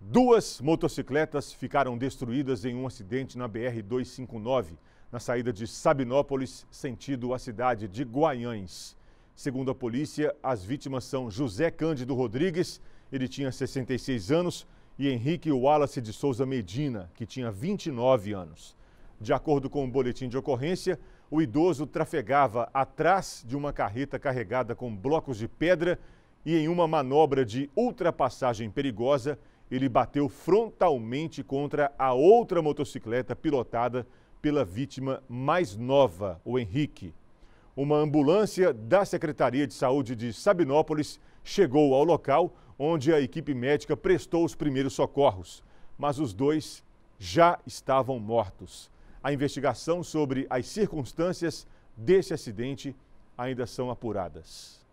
Duas motocicletas ficaram destruídas em um acidente na BR-259, na saída de Sabinópolis, sentido a cidade de Guaiães. Segundo a polícia, as vítimas são José Cândido Rodrigues, ele tinha 66 anos, e Henrique Wallace de Souza Medina, que tinha 29 anos. De acordo com o boletim de ocorrência, o idoso trafegava atrás de uma carreta carregada com blocos de pedra e, em uma manobra de ultrapassagem perigosa, ele bateu frontalmente contra a outra motocicleta pilotada pela vítima mais nova, o Henrique. Uma ambulância da Secretaria de Saúde de Sabinópolis chegou ao local onde a equipe médica prestou os primeiros socorros, mas os dois já estavam mortos. A investigação sobre as circunstâncias desse acidente ainda são apuradas.